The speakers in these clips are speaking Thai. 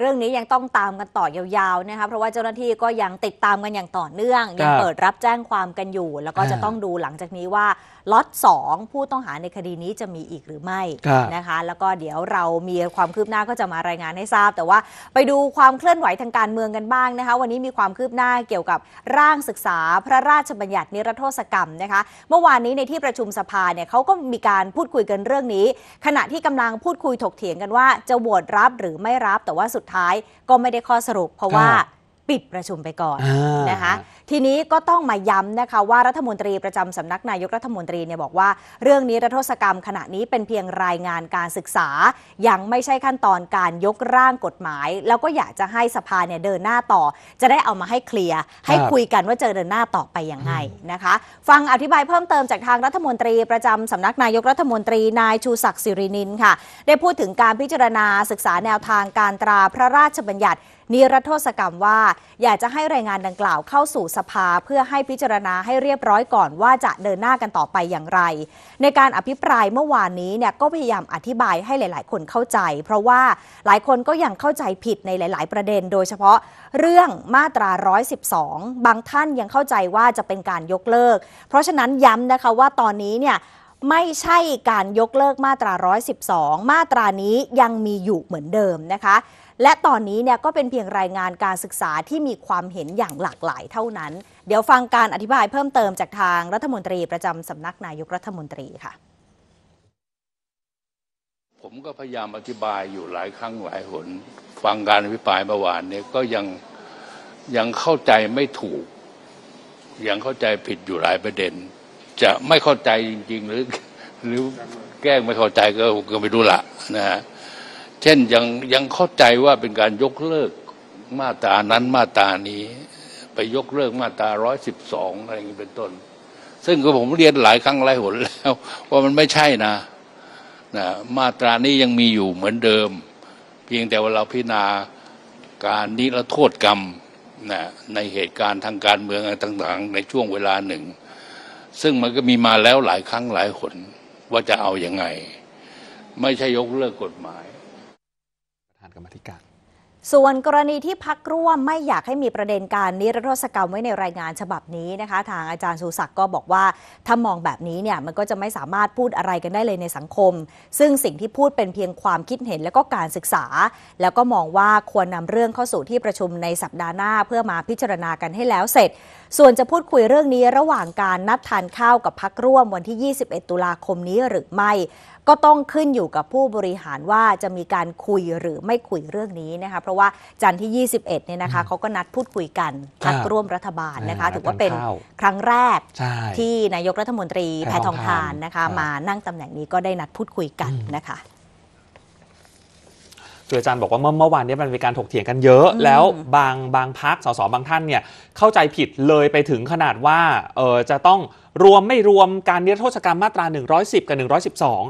เรื่องนี้ยังต้องตามกันต่อยาวๆนะคะ เพราะว่าเจ้าหน้าที่ก็ยังติดตามกันอย่างต่อเนื่องยังเปิดรับแจ้งความกันอยู่ แล้วก็จะต้องดูหลังจากนี้ว่าล็อต2 ผู้ต้องหาในคดีนี้จะมีอีกหรือไม่นะคะแล้วก็เดี๋ยวเรามีความคืบหน้าก็จะมารายงานให้ทราบ แต่ว่าไปดูความเคลื่อนไหวทางการเมืองกันบ้างนะคะวันนี้มีความคืบหน้าเกี่ยวกับร่างศึกษาพระราชบัญญัตินิรโทษกรรมนะคะ เมื่อวานนี้ในที่ประชุมสภาเนี่ยเขาก็มีการพูดคุยกันเรื่องนี้ ขณะที่กำลังพูดคุยถกเถียงกันว่า จะโหวตรับหรือไม่รับแต่ว่าสุดท้ายก็ไม่ได้ข้อสรุปเพราะว่าปิดประชุมไปก่อนนะคะ ทีนี้ก็ต้องมาย้ำนะคะ ว่ารัฐมนตรีประจำสำนักนายกรัฐมนตรีเนี่ยบอกว่า เรื่องนี้รัฐศกรรมขณะนี้เป็นเพียงรายงานการศึกษา ยังไม่ใช่ขั้นตอนการยกร่างกฎหมาย แล้วก็อยากจะให้สภาเนี่ยเดินหน้าต่อ จะได้เอามาให้เคลียร์ ให้คุยกันว่าจะเดินหน้าต่อไปยังไงนะคะ ฟังอธิบายเพิ่มเติมจากทางรัฐมนตรีประจำสำนักนายกรัฐมนตรี นายชูศักดิ์สิรินินค่ะ ได้พูดถึงการพิจารณาศึกษาแนวทางการตราพระราชบัญญัตินิรโทษกรรมว่าอยากจะให้รายงานดังกล่าวเข้าสู่สภาเพื่อให้พิจารณาให้เรียบร้อยก่อนว่าจะเดินหน้ากันต่อไปอย่างไร ในการอภิปรายเมื่อวานนี้เนี่ยก็พยายามอธิบายให้หลายๆ คนเข้าใจเพราะว่าหลายคนก็ยังเข้าใจผิดในหลายๆ ประเด็น โดยเฉพาะเรื่องมาตรา112 บางท่านยังเข้าใจว่าจะเป็นการยกเลิก เพราะฉะนั้นย้ำนะคะว่าตอนนี้เนี่ยไม่ใช่การยกเลิกมาตรา 112 มาตรานี้ยังมีอยู่เหมือนเดิมนะคะ และตอนนี้เนี่ยก็เป็นเพียงรายงานการศึกษาที่มีความเห็นอย่างหลากหลายเท่านั้น เดี๋ยวฟังการอธิบายเพิ่มเติมจากทางรัฐมนตรี ประจำสำนักนายกรัฐมนตรีค่ะ ผมก็พยายามอธิบายอยู่หลายครั้งหลายหน ฟังการอภิปรายเมื่อวานเนี่ยก็ยังยังเข้าใจไม่ถูก ยังเข้าใจผิดอยู่หลายประเด็นจะไม่เข้าใจจริงๆหรือ หรือแกล้งไม่เข้าใจก็ก็ไม่รู้ละนะฮะเช่นยังยังเข้าใจว่าเป็นการยกเลิกมาตรานั้นมาตรานี้ไปยกเลิกมาตราร้อยสิบสองอะไรอย่างนี้เป็นต้น ซึ่งก็ผมเรียนหลายครั้งหลายหนแล้ว ว่ามันไม่ใช่นะนะมาตรานี้ยังมีอยู่เหมือนเดิม เพียงแต่ว่าเราพิจารณาการนิรโทษกรรมนะในเหตุการณ์ทางการเมืองต่างๆ ในช่วงเวลาหนึ่งซึ่งมันก็มีมาแล้วหลายครั้งหลายหนว่าจะเอาอยัางไง ไม่ใช่ยกเลิกกฎหมาย ประธานกรรมธิการส่วนกรณีที่พักร่วมไม่อยากให้มีประเด็นการนิรโทษกรรมไว้ในรายงานฉบับนี้นะคะทางอาจารย์สุศักดิ์ก็บอกว่าถ้ามองแบบนี้เนี่ยมันก็จะไม่สามารถพูดอะไรกันได้เลยในสังคม ซึ่งสิ่งที่พูดเป็นเพียงความคิดเห็นและก็การศึกษา แล้วก็มองว่าควรนำเรื่องเข้าสู่ที่ประชุมในสัปดาห์หน้าเพื่อมาพิจารณากันให้แล้วเสร็จส่วนจะพูดคุยเรื่องนี้ระหว่างการนัดทานข้าวกับพักร่วมวันที่ 21 ตุลาคมนี้หรือไม่ ก็ต้องขึ้นอยู่กับผู้บริหารว่าจะมีการคุยหรือไม่คุยเรื่องนี้นะคะเพราะว่าจันทร์ที่ 21 เนี่ยนะคะเขาก็นัดพูดคุยกันพักร่วมรัฐบาลนะคะถือว่าเป็นครั้งแรกที่นายกรัฐมนตรีแพทองทานนะคะ มานั่งตำแหน่งนี้ก็ได้นัดพูดคุยกันนะคะืออาจารย์บอกว่าเมื่อเมื่อวานนี้มันมีการถกเถียงกันเยอะแล้วบางบางพักสสบางท่านเนี่ย เข้าใจผิดเลยไปถึงขนาดว่าเออจะต้องรวมไม่รวมการนิรโทษกรรมมาตรา110 กับ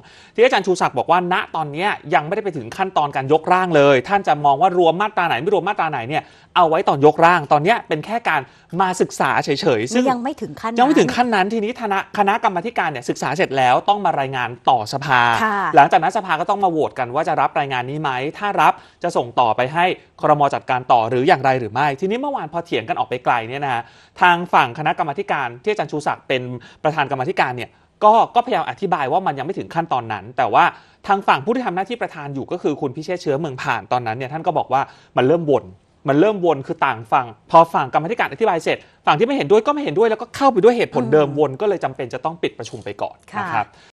112 ที่อาจารย์ชูศักดิ์บอกว่าณตอนนี้ยังไม่ได้ไปถึงขั้นตอนการยกร่างเลย ท่านจะมองว่ารวมมาตราไหน ไม่รวมมาตราไหนเนี่ยเอาไว้ตอนยกร่างตอนนี้เป็นแค่การมาศึกษาเฉยๆซึ่งยังไม่ถึงขั้นยังไม่ถึงขั้นนั้น ทีนี้คณะคณะกรรมการเนี่ยศึกษาเสร็จแล้วต้องมารายงานต่อสภา หลังจากนั้นสภาก็ต้องมาโหวตกัน ว่าจะรับรายงานนี้ไหมถ้ารับจะส่งต่อไปให้ครมจัดการต่อหรืออย่างไรหรือไม่ทีนี้เมื่อวานพอเถียงกันออกไปไกลเนี่ยนะะทางฝั่งคณะกรรมการ ที่อาจารย์ชูศักดิ์เป็นประธานกรรมธิการเนี่ยก็ก็พยายามอธิบายว่ามันยังไม่ถึงขั้นตอนนั้น แต่ว่าทางฝั่งผู้ที่ทำหน้าที่ประธานอยู่ก็คือคุณพิเชษเชื้อเมืองผ่านตอนนั้นเนี่ยท่านก็บอกว่ามันเริ่มวนมันเริ่มวนคือต่างฝั่ง พอฝั่งกรรมธิการอธิบายเสร็จ ฝั่งที่ไม่เห็นด้วยก็ไม่เห็นด้วย แล้วก็เข้าไปด้วยเหตุผลเดิมวนก็เลยจำเป็นจะต้องปิดประชุมไปก่อนนะครับ